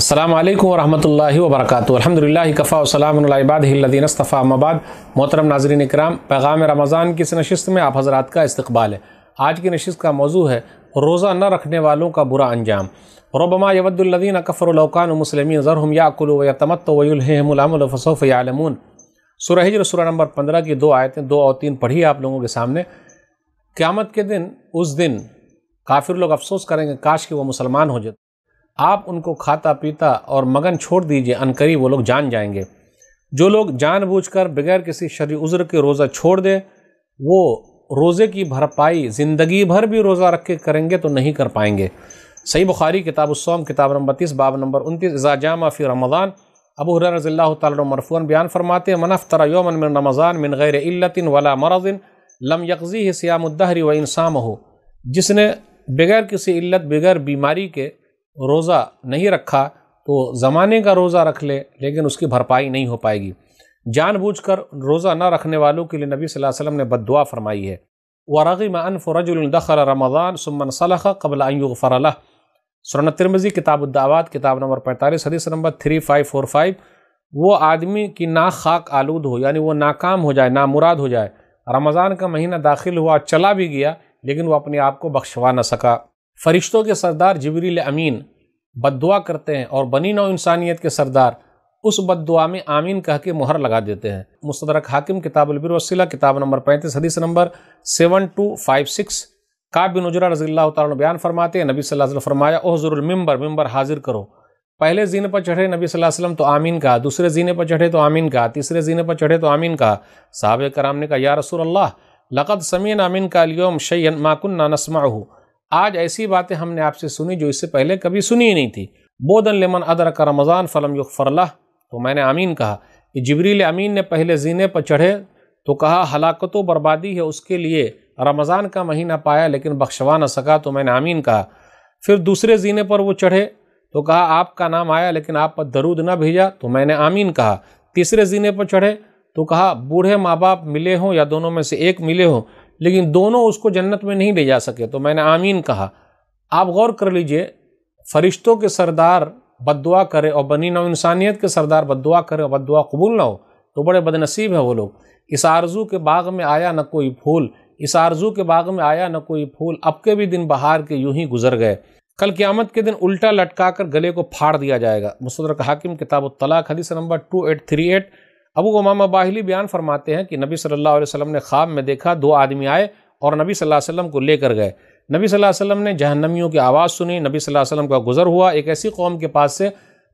अल्लाम वरहमल वबरक अलहमदिल्ला कफ़ा वसलामबादीनस्तफ़ा मबाद मोहतरम नाजरन इकराम पैगाम रमज़ान की इस नशस्त में आप हज़रात का इस्तबाल है आज की नशस्त का मौजू है रोज़ा न रखने वालों का बुरा अंजाम रबमा यवद्दीन कफ़रलौकान मुसलमिन ज़रहम याकुल वतमत वयुलहमफ़सोफ़ यालमून सुरहिजर सुरा नंबर पंद्रह की दो आयतें दो और तीन पढ़ी आप लोगों के सामने क़्यामत के दिन उस दिन काफिर लोग अफसोस करेंगे काश कि वह मुसलमान हो जाते आप उनको खाता पीता और मगन छोड़ दीजिए अनकरी वो लोग जान जाएंगे जो लोग जानबूझकर बगैर किसी शरी उज़र के रोज़ा छोड़ दें वो रोज़े की भरपाई ज़िंदगी भर भी रोज़ा रख के करेंगे तो नहीं कर पाएंगे सही बुखारी किताब उसम किताब नंबर तीस बाब नंबर उनतीस जामा फ़ी रमज़ान अबू हर रज़ी तरफ़ून बयान फरमाते हैं मनफ़रा योमन मिन रमज़ान मिन गैर इल्लतिन वला मरदिन लम यकज़ी सियामुद्दहरी व इंसाम हो जिसने बगैर किसी इल्लत बगैर बीमारी के रोज़ा नहीं रखा तो ज़माने का रोज़ा रख ले, लेकिन उसकी भरपाई नहीं हो पाएगी जानबूझकर रोज़ा न रखने वालों के लिए नबी सल्लल्लाहु अलैहि ने बदुआ फरमाई है वरगम अनफ़रजलदखर रमज़ान सुमन सलह कबल फ़रल सुरन तिरमजी किताबुद्दावात किताब नंबर पैंतालीस हदीस number three five four five वो आदमी की ना खाक आलूद हो यानी वो नाकाम हो जाए ना मुराद हो जाए रमज़ान का महीना दाखिल हुआ चला भी गया लेकिन वो अपने आप को बख्शवा न सका फरिश्तों के सरदार जबरील अमीन बदुआ करते हैं और बनी नौ इंसानियत के सरदार उस बदुआ में आमीन कह के मुहर लगा देते हैं मुस्तरक हाकिम किताब अलबिर वसीला किताब नंबर पैंतीस हदीस number seven two five six Kaab bin Ujrah रजील बयान फरमाते हैं नबी सल्लल्लाहु अलैहि वसल्लम फरमाया ओह ज़रूर मिम्बर मिम्बर हाजिर करो पहले जीने पर चढ़े नबी सल्लल्लाहु अलैहि वसल्लम तो आमीन कहा दूसरे जीने पर चढ़े तो आमीन कहा तीसरे जीने पर चढ़े तो आमीन कहा साहब कराम ने कहा या रसूल अल्लाह लक़द समीन आमीन का लियोम शैन माकुन ना नसमा आज ऐसी बातें हमने आपसे सुनी जो इससे पहले कभी सुनी ही नहीं थी बोदन लेमन अदर का रमज़ान फ़लम युफ़रला तो मैंने आमीन कहा कि जबरील अमीन ने पहले जीने पर चढ़े तो कहा हलाकत व बर्बादी है उसके लिए रमज़ान का महीना पाया लेकिन बख्शवा न सका तो मैंने आमीन कहा फिर दूसरे जीने पर वो चढ़े तो कहा आपका नाम आया लेकिन आप पर दरूद न भेजा तो मैंने आमीन कहा तीसरे जीने पर चढ़े तो कहा बूढ़े माँ बाप मिले हों या दोनों में से एक मिले हों लेकिन दोनों उसको जन्नत में नहीं ले जा सके तो मैंने आमीन कहा आप गौर कर लीजिए फरिश्तों के सरदार बदुआ करे और बनी ना इंसानियत के सरदार बदुआ करे और बदुआ कबूल ना हो तो बड़े बदनसीब हैं वो लोग इस आरजू के बाग में आया न कोई फूल इस आरजू के बाग में आया न कोई फूल अब के भी दिन बहार के यूं ही गुजर गए कल क़्यामत के दिन उल्टा लटका कर गले को फाड़ दिया जाएगा मुस्तरक हाकिम किताब तलाक हदीस number two eight three eight Abu Umamah Bahili बयान फरमाते हैं कि नबी सल्लल्लाहु अलैहि वसल्लम ने ख्वाब में देखा दो आदमी आए और नबी सल्लल्लाहु अलैहि वसल्लम को लेकर गए नबी सल्लल्लाहु अलैहि वसल्लम ने जहन्नमियों की आवाज़ सुनी नबी सल्लल्लाहु अलैहि वसल्लम का गुजर हुआ एक ऐसी कौम के पास से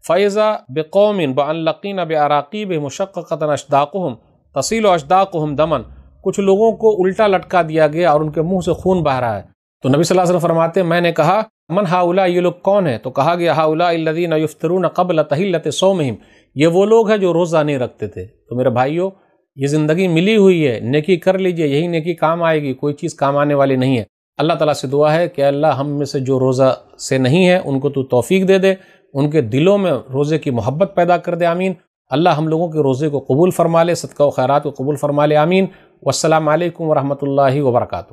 फ़ैज़ा बेकौमिन बल्लिन अब अराकी बशक़तन अशदाक़म तसील हम दमन कुछ लोगों को उल्टा लटका दिया गया और उनके मुँह से खून बह रहा है तो नबी सल्लल्लाहु अलैहि वसल्लम फरमाते मैंने कहा मन हाउला ये लोग कौन है तो कहा गया हाउला इल्लदीन युफ्तरून कबल तहिलत सोमहिम ये वो लोग हैं जो रोज़ा नहीं रखते थे तो मेरे भाइयों ये ज़िंदगी मिली हुई है नेकी कर लीजिए यही नेकी काम आएगी कोई चीज़ काम आने वाली नहीं है अल्लाह ताला से दुआ है कि अल्लाह हम में से जो रोज़ा से नहीं है उनको तो तौफीक दे दे उनके दिलों में रोज़े की मोहब्बत पैदा कर दे आमीन अल्लाह हम लोगों के रोज़े को कबूल फरमा ले सदका खैरात को कबूल फरमा ले आमीन वालकम वरहमल वर्का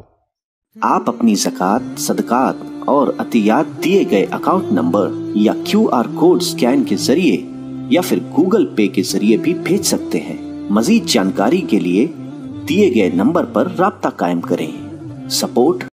आप अपनी जक़ात सदकात और अतियात दिए गए अकाउंट नंबर या क्यू आर कोड स्कैन के जरिए या फिर गूगल पे के जरिए भी भेज सकते हैं मजीद जानकारी के लिए दिए गए नंबर पर रबता कायम करें सपोर्ट